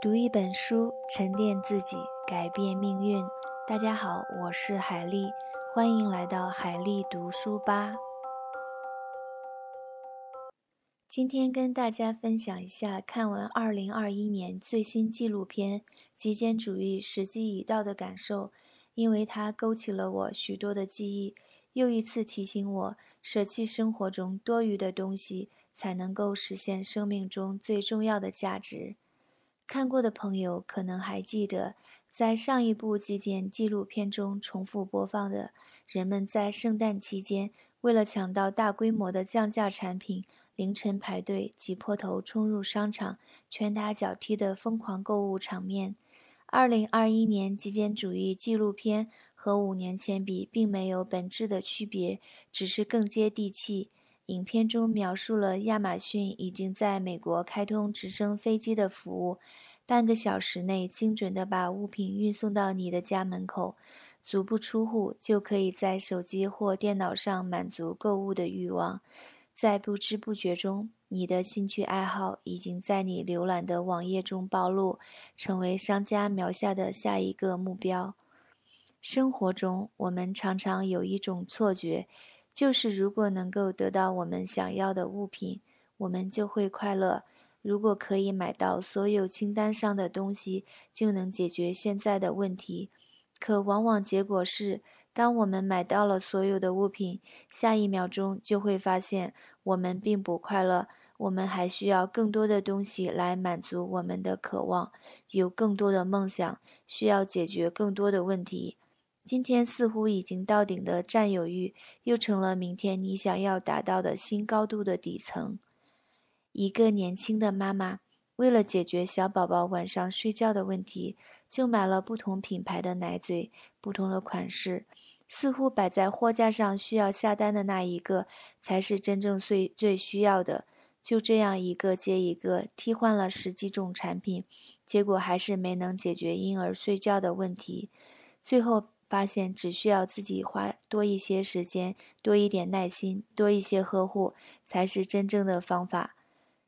读一本书，沉淀自己，改变命运。大家好，我是海丽，欢迎来到海丽读书吧。今天跟大家分享一下看完2021年最新纪录片《极简主义：时机已到》的感受，因为它勾起了我许多的记忆，又一次提醒我舍弃生活中多余的东西，才能够实现生命中最重要的价值。看过的朋友可能还记得，在上一部极简纪录片中重复播放的，人们在圣诞期间为了抢到大规模的降价产品，凌晨排队、挤破头、冲入商场、拳打脚踢的疯狂购物场面。2021年极简主义纪录片和五年前比，并没有本质的区别，只是更接地气。影片中描述了亚马逊已经在美国开通直升飞机的服务，半个小时内精准地把物品运送到你的家门口，足不出户就可以在手机或电脑上满足购物的欲望。在不知不觉中，你的兴趣爱好已经在你浏览的网页中暴露，成为商家瞄下的下一个目标。生活中，我们常常有一种错觉。就是如果能够得到我们想要的物品，我们就会快乐。如果可以买到所有清单上的东西，就能解决现在的问题。可往往结果是，当我们买到了所有的物品，下一秒钟就会发现我们并不快乐。我们还需要更多的东西来满足我们的渴望，有更多的梦想，需要解决更多的问题。今天似乎已经到顶的占有欲，又成了明天你想要达到的新高度的底层。一个年轻的妈妈为了解决小宝宝晚上睡觉的问题，就买了不同品牌的奶嘴，不同的款式。似乎摆在货架上需要下单的那一个，才是真正最最需要的。就这样，一个接一个，替换了十几种产品，结果还是没能解决婴儿睡觉的问题。最后。发现只需要自己花多一些时间，多一点耐心，多一些呵护，才是真正的方法。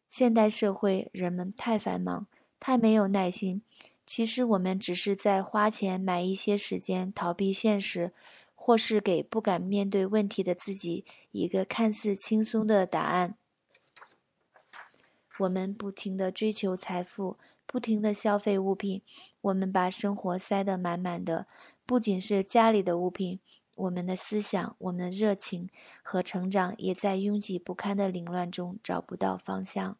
现代社会人们太繁忙，太没有耐心。其实我们只是在花钱买一些时间，逃避现实，或是给不敢面对问题的自己一个看似轻松的答案。我们不停的追求财富，不停的消费物品，我们把生活塞得满满的。不仅是家里的物品，我们的思想、我们的热情和成长，也在拥挤不堪的凌乱中找不到方向。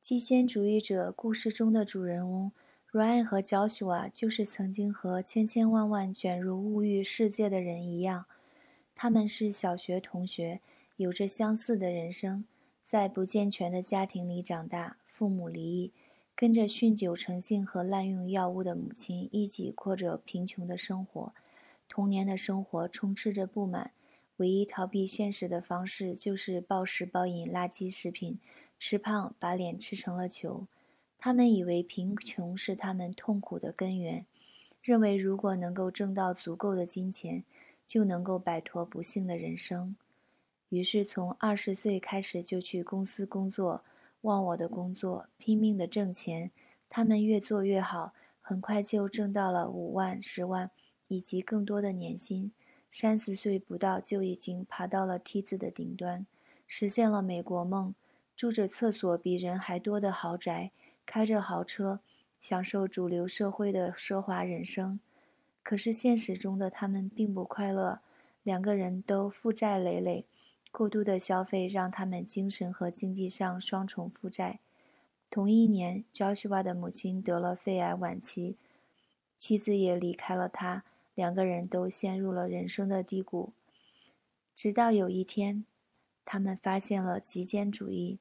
极简主义者故事中的主人翁 Ryan 和 j o s h u a 就是曾经和千千万万卷入物欲世界的人一样。他们是小学同学，有着相似的人生，在不健全的家庭里长大，父母离异。跟着酗酒成性和滥用药物的母亲一起过着贫穷的生活，童年的生活充斥着不满，唯一逃避现实的方式就是暴食暴饮垃圾食品，吃胖把脸吃成了球。他们以为贫穷是他们痛苦的根源，认为如果能够挣到足够的金钱，就能够摆脱不幸的人生。于是从二十岁开始就去公司工作。忘我的工作，拼命的挣钱，他们越做越好，很快就挣到了五万、十万，以及更多的年薪。三十岁不到就已经爬到了梯子的顶端，实现了美国梦，住着厕所比人还多的豪宅，开着豪车，享受主流社会的奢华人生。可是现实中的他们并不快乐，两个人都负债累累。过度的消费让他们精神和经济上双重负债。同一年，Joshua 的母亲得了肺癌晚期，妻子也离开了他，两个人都陷入了人生的低谷。直到有一天，他们发现了极简主义，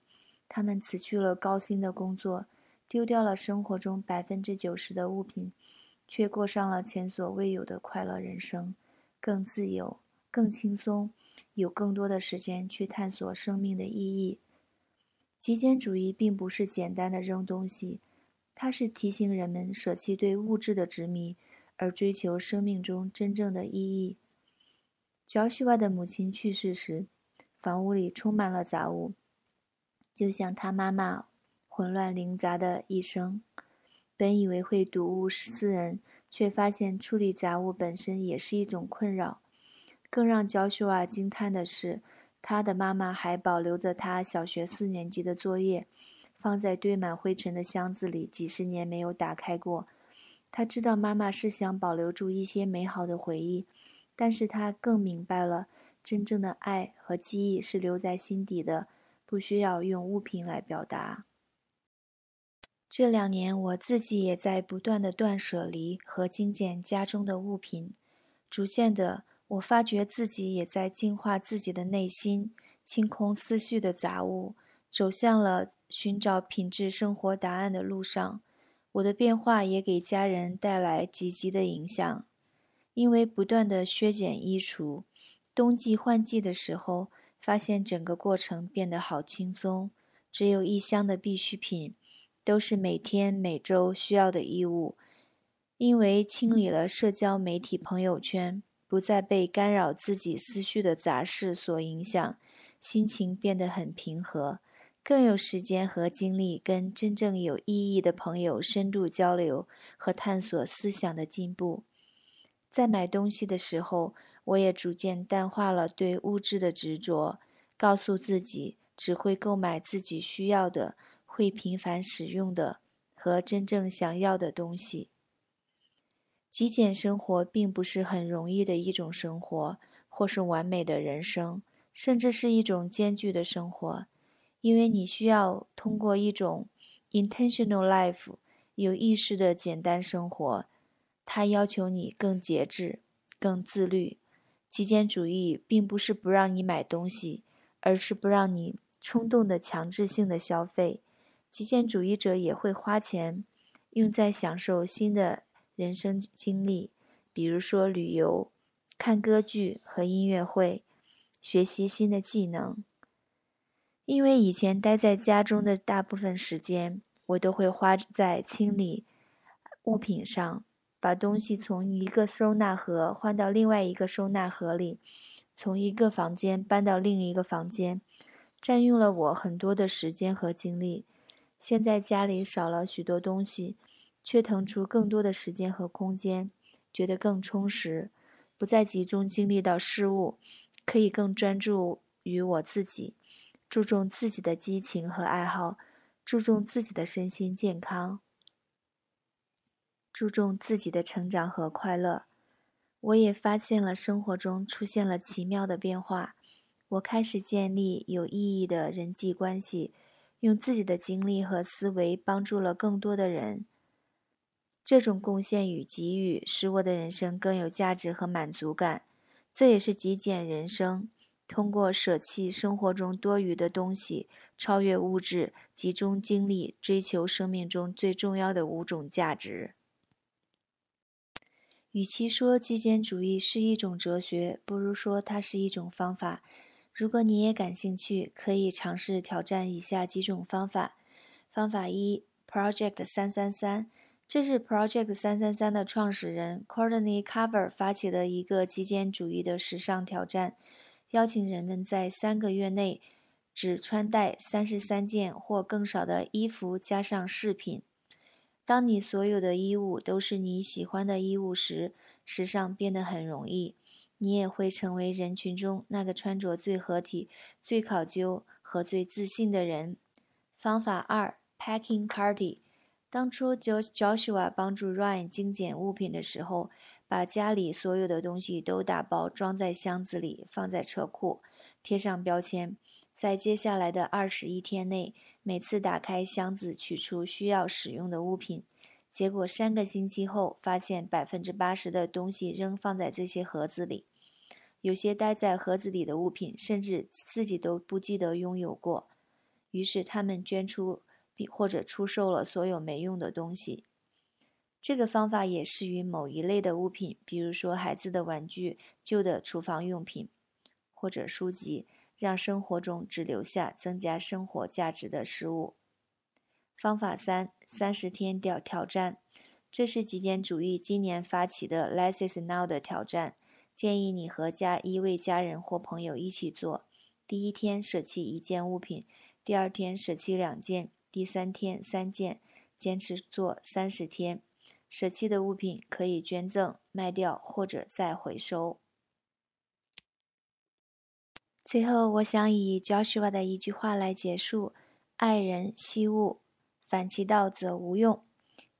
他们辞去了高薪的工作，丢掉了生活中百分之九十的物品，却过上了前所未有的快乐人生，更自由，更轻松。有更多的时间去探索生命的意义。极简主义并不是简单的扔东西，它是提醒人们舍弃对物质的执迷，而追求生命中真正的意义。乔西瓦的母亲去世时，房屋里充满了杂物，就像他妈妈混乱零杂的一生。本以为会睹物思人，却发现处理杂物本身也是一种困扰。更让焦秀啊惊叹的是，他的妈妈还保留着他小学四年级的作业，放在堆满灰尘的箱子里，几十年没有打开过。他知道妈妈是想保留住一些美好的回忆，但是他更明白了，真正的爱和记忆是留在心底的，不需要用物品来表达。这两年我自己也在不断的断舍离和精简家中的物品，逐渐的。我发觉自己也在净化自己的内心，清空思绪的杂物，走向了寻找品质生活答案的路上。我的变化也给家人带来积极的影响，因为不断的削减衣橱，冬季换季的时候，发现整个过程变得好轻松，只有一箱的必需品，都是每天每周需要的衣物。因为清理了社交媒体朋友圈。不再被干扰自己思绪的杂事所影响，心情变得很平和，更有时间和精力跟真正有意义的朋友深度交流和探索思想的进步。在买东西的时候，我也逐渐淡化了对物质的执着，告诉自己只会购买自己需要的、会频繁使用的和真正想要的东西。极简生活并不是很容易的一种生活，或是完美的人生，甚至是一种艰巨的生活，因为你需要通过一种 intentional life 有意识的简单生活，它要求你更节制、更自律。极简主义并不是不让你买东西，而是不让你冲动的强制性的消费。极简主义者也会花钱，用在享受新的。人生经历，比如说旅游、看歌剧和音乐会、学习新的技能。因为以前待在家中的大部分时间，我都会花在清理物品上，把东西从一个收纳盒换到另外一个收纳盒里，从一个房间搬到另一个房间，占用了我很多的时间和精力。现在家里少了许多东西。却腾出更多的时间和空间，觉得更充实，不再集中精力到事物，可以更专注于我自己，注重自己的激情和爱好，注重自己的身心健康，注重自己的成长和快乐。我也发现了生活中出现了奇妙的变化，我开始建立有意义的人际关系，用自己的经历和思维帮助了更多的人。这种贡献与给予使我的人生更有价值和满足感，这也是极简人生。通过舍弃生活中多余的东西，超越物质，集中精力追求生命中最重要的五种价值。与其说极简主义是一种哲学，不如说它是一种方法。如果你也感兴趣，可以尝试挑战以下几种方法：方法一，Project 三三三。这是 Project 三三三的创始人 c o u r t n e y Cover 发起的一个极简主义的时尚挑战，邀请人们在三个月内只穿戴三十三件或更少的衣服，加上饰品。当你所有的衣物都是你喜欢的衣物时，时尚变得很容易，你也会成为人群中那个穿着最合体、最考究和最自信的人。方法二：Packing Party。当初 Joshua 帮助 Ryan 精简物品的时候，把家里所有的东西都打包装在箱子里，放在车库，贴上标签。在接下来的21天内，每次打开箱子取出需要使用的物品。结果三个星期后，发现百分之八十的东西仍放在这些盒子里。有些待在盒子里的物品，甚至自己都不记得拥有过。于是他们捐出。或者出售了所有没用的东西，这个方法也适用于某一类的物品，比如说孩子的玩具、旧的厨房用品，或者书籍，让生活中只留下增加生活价值的事物。方法三：三十天挑挑战，这是极简主义今年发起的 “Less is Now” 的挑战，建议你和家一位家人或朋友一起做。第一天舍弃一件物品，第二天舍弃两件。第三天三件，坚持做三十天。舍弃的物品可以捐赠、卖掉或者再回收。最后，我想以 Joshua 的一句话来结束：“爱人惜物，反其道则无用。”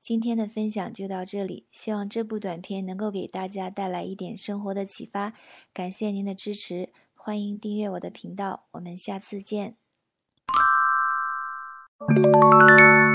今天的分享就到这里，希望这部短片能够给大家带来一点生活的启发。感谢您的支持，欢迎订阅我的频道，我们下次见。Música